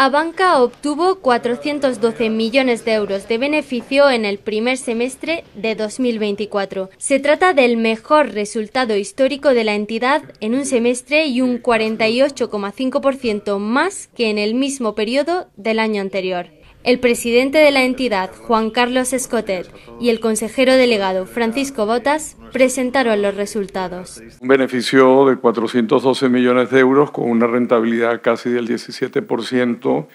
Abanca obtuvo 412 millones de euros de beneficio en el primer semestre de 2024. Se trata del mejor resultado histórico de la entidad en un semestre y un 48,5% más que en el mismo periodo del año anterior. El presidente de la entidad, Juan Carlos Escotet, y el consejero delegado, Francisco Botas, presentaron los resultados. Un beneficio de 412 millones de euros con una rentabilidad casi del 17%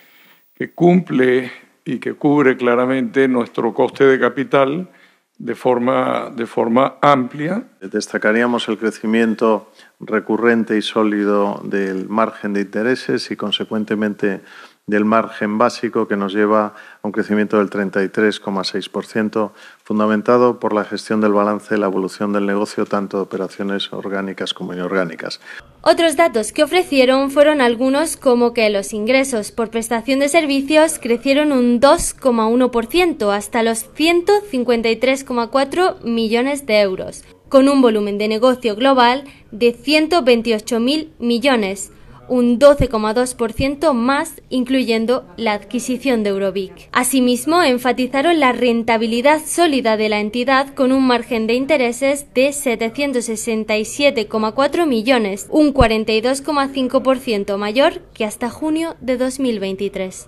que cumple y que cubre claramente nuestro coste de capital de forma, de forma amplia. Destacaríamos el crecimiento recurrente y sólido del margen de intereses y, consecuentemente, del margen básico que nos lleva a un crecimiento del 33,6%, fundamentado por la gestión del balance y la evolución del negocio, tanto de operaciones orgánicas como inorgánicas. Otros datos que ofrecieron fueron algunos como que los ingresos por prestación de servicios crecieron un 2,1% hasta los 153,4 millones de euros, con un volumen de negocio global de 128.000 millones un 12,2% más, incluyendo la adquisición de Eurovic. Asimismo, enfatizaron la rentabilidad sólida de la entidad con un margen de intereses de 767,4 millones, un 42,5% mayor que hasta junio de 2023.